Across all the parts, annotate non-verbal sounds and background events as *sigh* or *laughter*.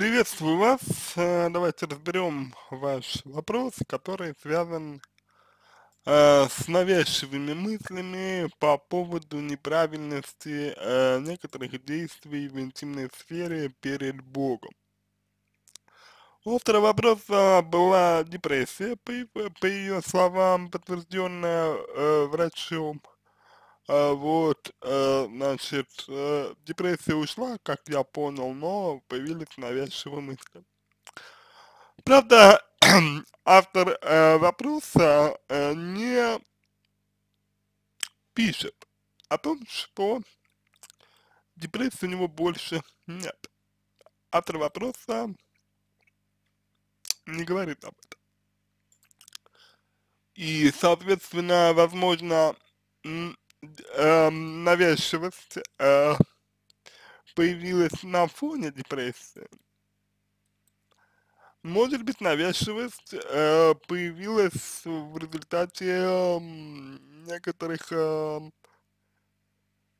Приветствую вас. Э, давайте разберем ваш вопрос, который связан э, с навязчивыми мыслями по поводу неправильности э, некоторых действий в интимной сфере перед Богом. У автора вопроса была депрессия, по, ее словам, подтвержденная врачом. А, вот, э, значит, э, депрессия ушла, как я понял, но появились навязчивые мысли. Правда, *clears throat* автор э, вопроса не пишет о том, что депрессии у него больше нет. Автор вопроса не говорит об этом. И, соответственно, возможно, эм, навязчивость э, появилась на фоне депрессии? Может быть, навязчивость э, появилась в результате э, некоторых э,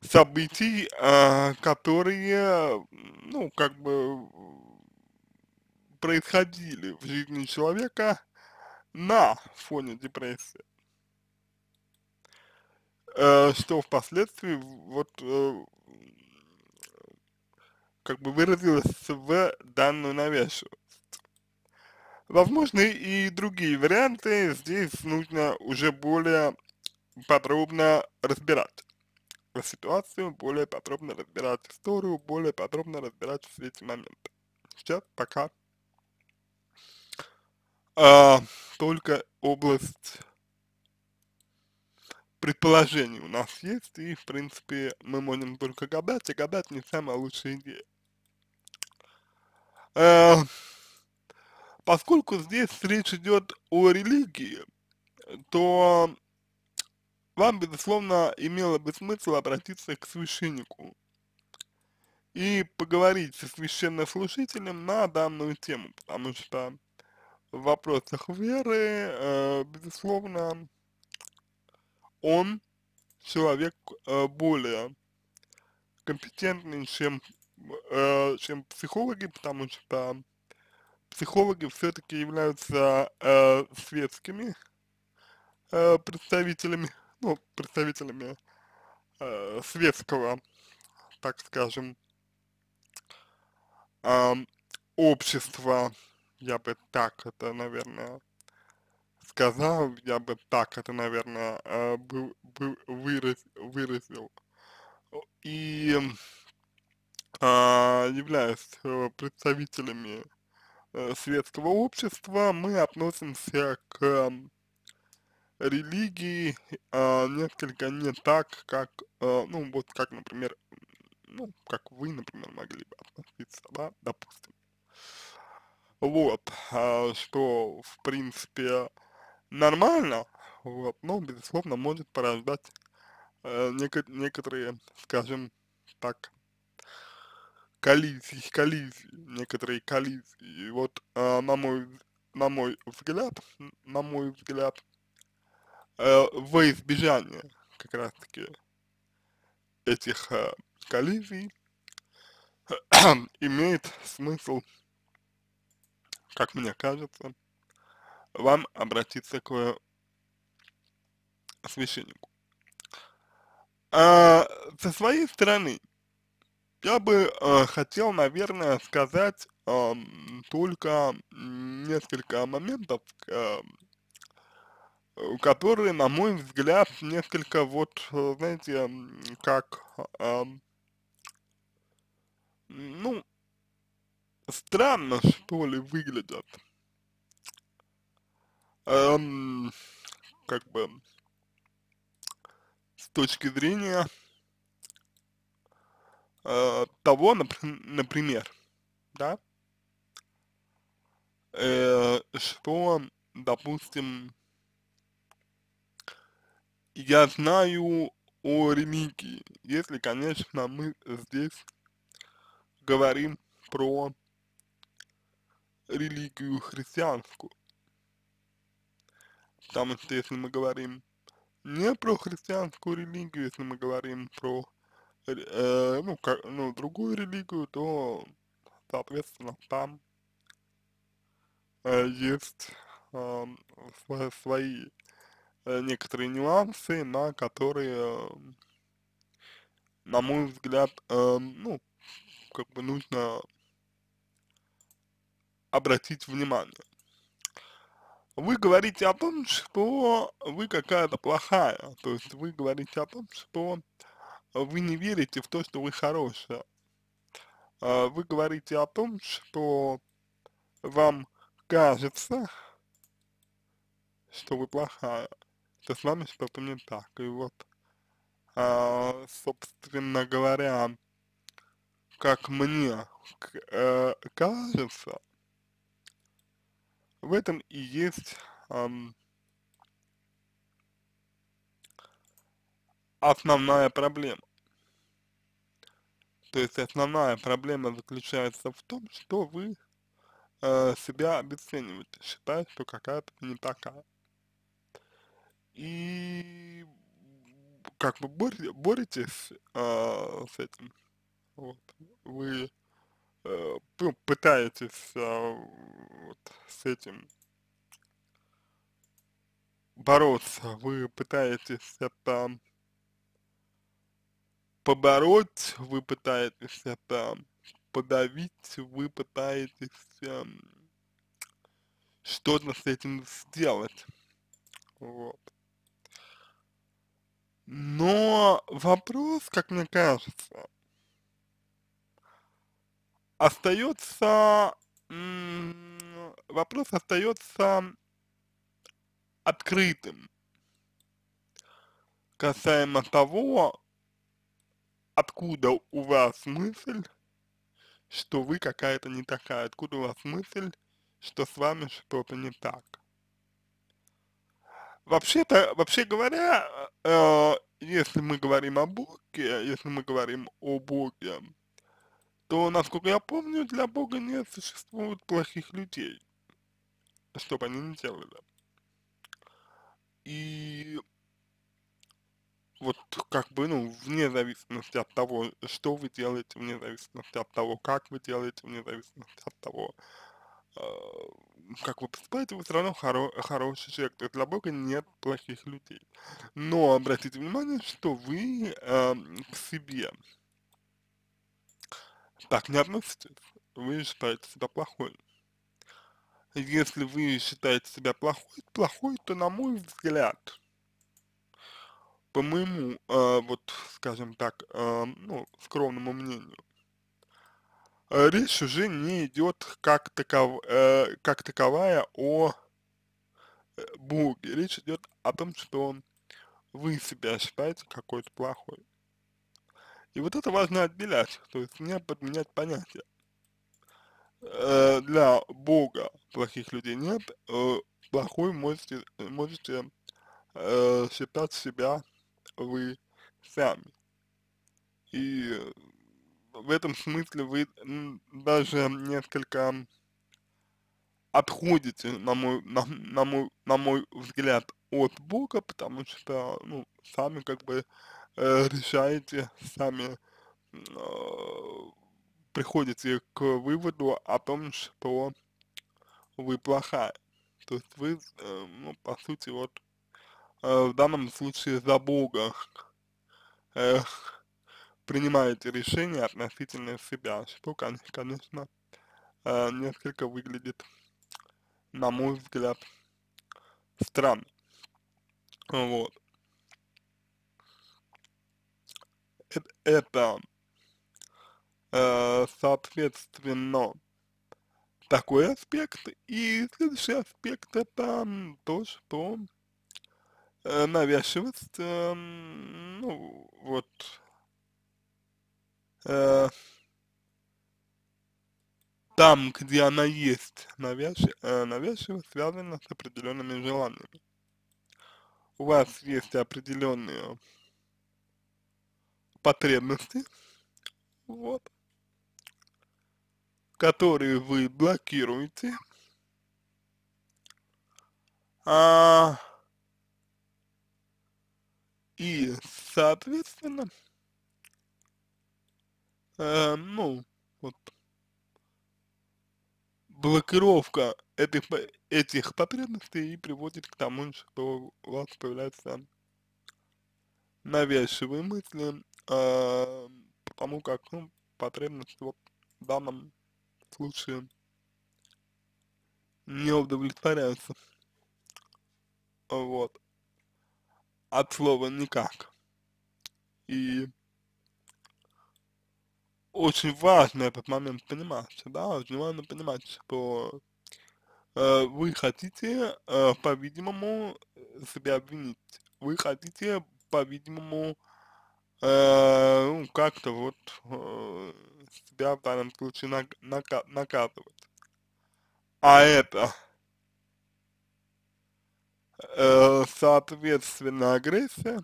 событий, э, которые, ну, как бы происходили в жизни человека на фоне депрессии э, что впоследствии вот э, как бы выразилось в данную навязчивость. Возможны и другие варианты, здесь нужно уже более подробно разбирать ситуацию, более подробно разбирать историю, более подробно разбирать все эти моменты. Сейчас пока а, только область предположений у нас есть, и, в принципе, мы можем только гадать, и а гадать не самая лучшая идея. Э, поскольку здесь речь идет о религии, то вам, безусловно, имело бы смысл обратиться к священнику и поговорить со священнослужителем на данную тему, потому что в вопросах веры, э, безусловно, он человек э, более компетентный, чем, э, чем психологи, потому что психологи все-таки являются э, светскими э, представителями, ну, представителями э, светского, так скажем, э, общества, я бы так это, наверное, сказал, я бы так это, наверное, э, был, был, выраз, выразил. И а, э, являясь представителями э, светского общества, мы относимся к религии э, несколько не так, как, э, ну, вот как, например, ну, как вы, например, могли бы относиться, да, допустим. Вот, э, что, в принципе, нормально, вот, но, безусловно, может порождать э, некоторые, скажем так, коллизии, коллизии, некоторые коллизии. И вот, э, на мой, на мой взгляд, на мой взгляд, э, во избежание как раз-таки этих э, коллизий *clears throat* имеет смысл, как мне кажется, вам обратиться к э, священнику. А, со своей стороны, я бы э, хотел, наверное, сказать э, только несколько моментов, э, которые, на мой взгляд, несколько вот, э, знаете, как, э, ну, странно, что ли, выглядят эм, как бы с точки зрения э, того, нап например, да, э, что, допустим, я знаю о религии, если, конечно, мы здесь говорим про религию христианскую. Там, если мы говорим не про христианскую религию, если мы говорим про э, ну, как, ну, другую религию, то, соответственно, там э, есть э, свои э, некоторые нюансы, на которые, э, на мой взгляд, э, ну, как бы нужно обратить внимание вы говорите о том, что вы какая-то плохая, то есть вы говорите о том, что вы не верите в то, что вы хорошая. А вы говорите о том, что вам кажется, что вы плохая, что с вами что-то не так. И вот, а, собственно говоря, как мне э, кажется, в этом и есть эм, основная проблема. То есть основная проблема заключается в том, что вы э, себя обесцениваете, считая, что какая-то не такая. И как вы боретесь э, с этим, вот, вы э, ну, пытаетесь э, вот, с этим бороться, вы пытаетесь это побороть, вы пытаетесь это подавить, вы пытаетесь э, что-то с этим сделать. Вот. Но вопрос, как мне кажется, остается, вопрос остается открытым касаемо того, откуда у вас мысль, что вы какая-то не такая, откуда у вас мысль, что с вами что-то не так. Вообще-то, вообще говоря, э, э если мы говорим о Боге, если мы говорим о Боге, то, насколько я помню, для Бога не существует плохих людей, чтобы они ни делали. И вот как бы, ну, вне зависимости от того, что вы делаете, вне зависимости от того, как вы делаете, вне зависимости от того, а, как вы поступаете, вы все равно хоро хороший человек. То есть для Бога нет плохих людей. Но обратите внимание, что вы э, к себе Тогда вы, вы считаете себя плохой. Если вы считаете себя плохой, плохой, то на мой взгляд, по моему, э, вот, скажем так, э, ну, скромному мнению, а, речь уже не идет как, таков, э, как таковая о э, Боге. Речь идет о том, что вы себя считаете какой-то плохой. И вот это важно отделять, то есть не подменять понятия. Э, для Бога плохих людей нет, э, плохой можете, можете э, считать себя вы сами. И в этом смысле вы даже несколько отходите, на мой, на, на мой, на мой взгляд, от Бога, потому что, ну, сами как бы Э, решаете сами, э, приходите к выводу о том, что вы плохая. То есть вы, э, ну, по сути, вот в данном случае за Бога принимаете решение относительно себя, что, конечно, несколько выглядит, на мой взгляд, странно. Вот. это э, соответственно такой аспект. И следующий аспект это то, что э, навязчивость, э, ну вот, э, там, где она есть, навязч, э, навязчиво связана с определенными желаниями. У вас есть определенные потребности, вот, которые вы блокируете, а, и, соответственно, э, ну, вот, блокировка этих, этих потребностей и приводит к тому, что у вас появляются навязчивые мысли э, потому как ну, потребность вот в данном случае не удовлетворяется. Вот. От слова никак. И очень важно этот момент понимать, да, очень важно понимать, что э, вы хотите, э, по-видимому, себя обвинить. Вы хотите, по-видимому, э, Э, ну, как-то вот э, себя в данном случае на, на, наказывать. А это, э, соответственно, агрессия,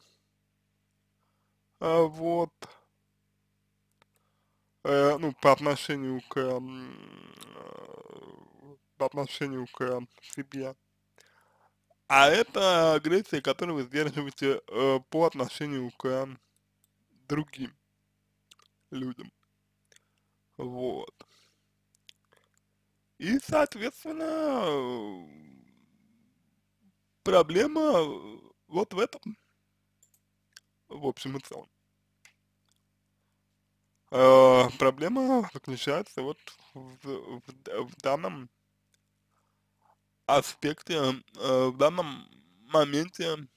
э, вот, э, ну, по отношению к, э, по отношению к себе. А это агрессия, которую вы сдерживаете э, по отношению к другим людям. Вот. И, соответственно, проблема вот в этом, в общем и целом. Э, проблема заключается вот в, в, в данном аспекте, э, в данном моменте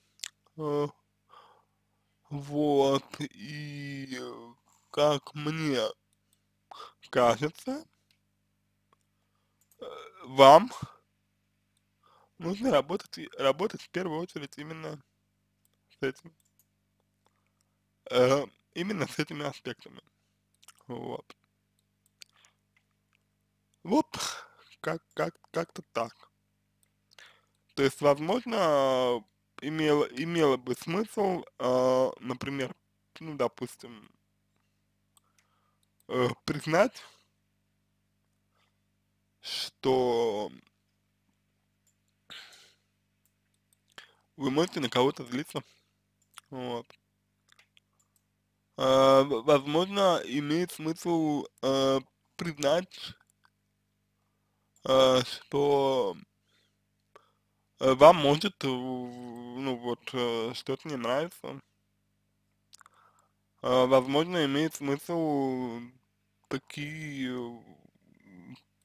э, вот, и как мне кажется, э, вам нужно работать, работать в первую очередь именно с этим, э, именно с этими аспектами. Вот. Вот, как, как, как-то так. То есть, возможно, имело, имело бы смысл, э, например, ну, допустим, э, признать, что вы можете на кого-то злиться. Вот. Э, возможно, имеет смысл э, признать, э, что э, вам может э, ну вот, э, что-то не нравится, а, возможно, имеет смысл такие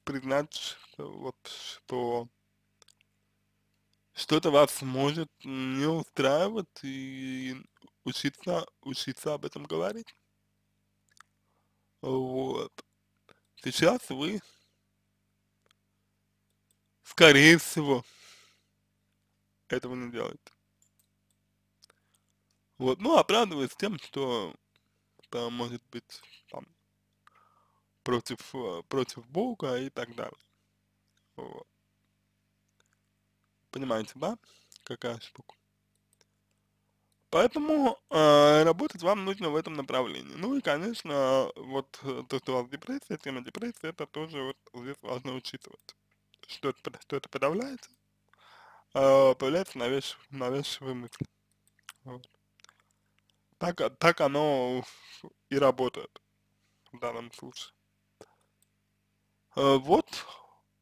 признать, вот, что что-то вас может не устраивать и учиться, учиться об этом говорить. Вот. Сейчас вы, скорее всего, этого не делаете. Вот, ну, оправдывается тем, что там может быть там против, э, против Бога и так далее. Вот. Понимаете, да? Какая штука. Поэтому э, работать вам нужно в этом направлении. Ну и, конечно, вот э, то, что у вас депрессия, тема депрессии, это тоже вот здесь важно учитывать. Что это, что это подавляется, э, появляется навязчивые мысли. Вот. Так, а, так оно и работает в данном случае. Э, вот,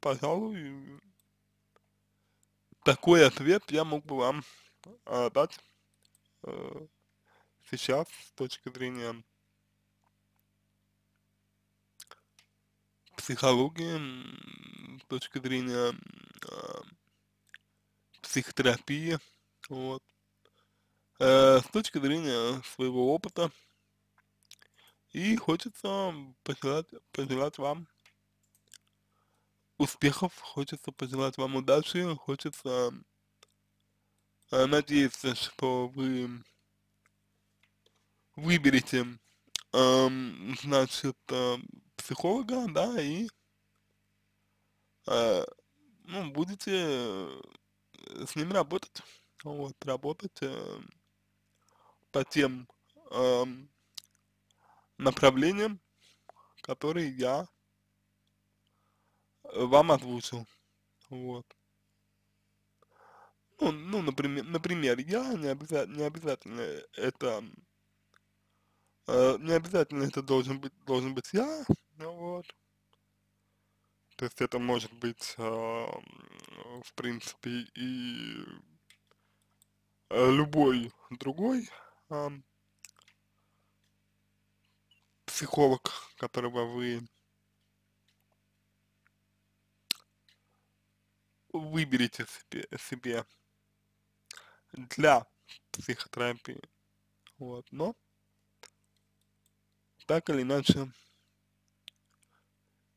пожалуй, такой ответ я мог бы вам э, дать э, сейчас с точки зрения психологии, с точки зрения психотерапии, вот э, с точки зрения своего опыта. И хочется пожелать, пожелать вам успехов, хочется пожелать вам удачи, хочется э, надеяться, что вы выберете, э, значит, э, психолога, да, и э, ну, будете э, с ним работать, вот, работать э, по тем э, направлениям, которые я э, вам озвучил. Вот. Ну, ну например, например, я не, обяза не обязательно это э, не обязательно это должен быть должен быть я, ну вот. То есть это может быть э, в принципе и э, любой другой психолог, которого вы выберете себе, себе для психотерапии. Вот, но так или иначе,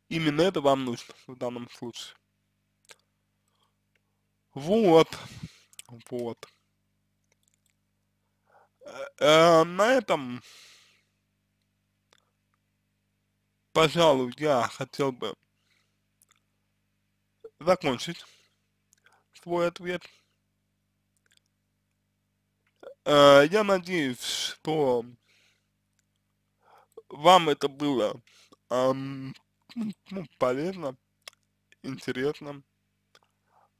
именно это вам нужно в данном случае. Вот, вот. Э, э, на этом, пожалуй, я хотел бы закончить свой ответ. Э, я надеюсь, что вам это было эм, полезно, интересно.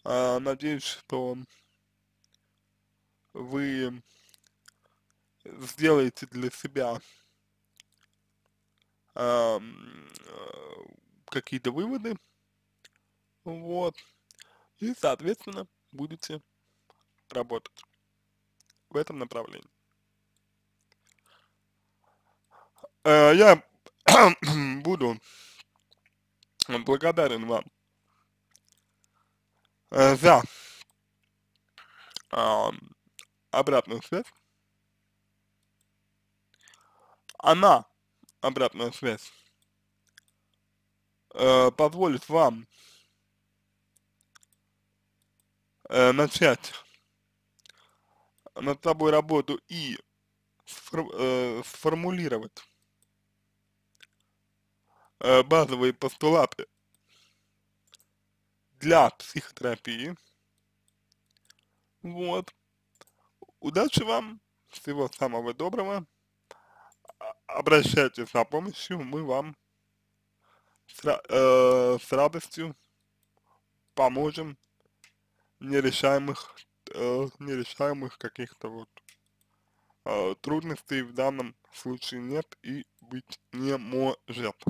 Э, надеюсь, что вы сделаете для себя э, какие-то выводы, вот, и, соответственно, будете работать в этом направлении. Э, я *clears throat* буду благодарен вам э, за э, обратную связь она, обратная связь, э, позволит вам э, начать над собой работу и сфор, э, сформулировать э, базовые постулаты для психотерапии. Вот. Удачи вам, всего самого доброго обращайтесь за помощью, мы вам с, э, с радостью поможем нерешаемых, э, нерешаемых каких-то вот э, трудностей в данном случае нет и быть не может.